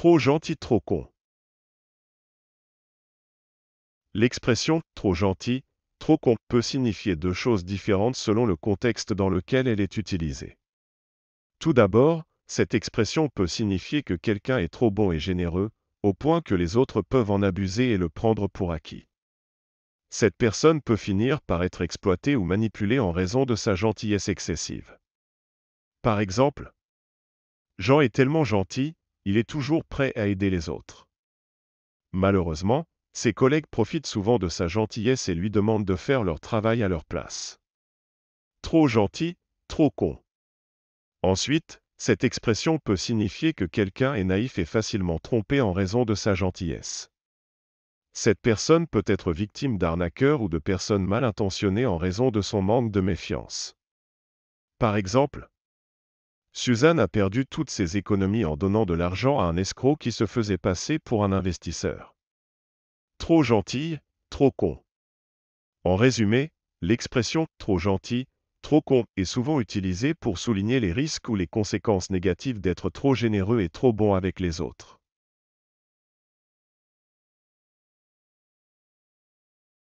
Trop gentil, trop con. L'expression trop gentil, trop con peut signifier deux choses différentes selon le contexte dans lequel elle est utilisée. Tout d'abord, cette expression peut signifier que quelqu'un est trop bon et généreux, au point que les autres peuvent en abuser et le prendre pour acquis. Cette personne peut finir par être exploitée ou manipulée en raison de sa gentillesse excessive. Par exemple, Jean est tellement gentil, il est toujours prêt à aider les autres. Malheureusement, ses collègues profitent souvent de sa gentillesse et lui demandent de faire leur travail à leur place. Trop gentil, trop con. Ensuite, cette expression peut signifier que quelqu'un est naïf et facilement trompé en raison de sa gentillesse. Cette personne peut être victime d'arnaqueurs ou de personnes mal intentionnées en raison de son manque de méfiance. Par exemple, Suzanne a perdu toutes ses économies en donnant de l'argent à un escroc qui se faisait passer pour un investisseur. Trop gentil, trop con. En résumé, l'expression trop gentil, trop con est souvent utilisée pour souligner les risques ou les conséquences négatives d'être trop généreux et trop bon avec les autres.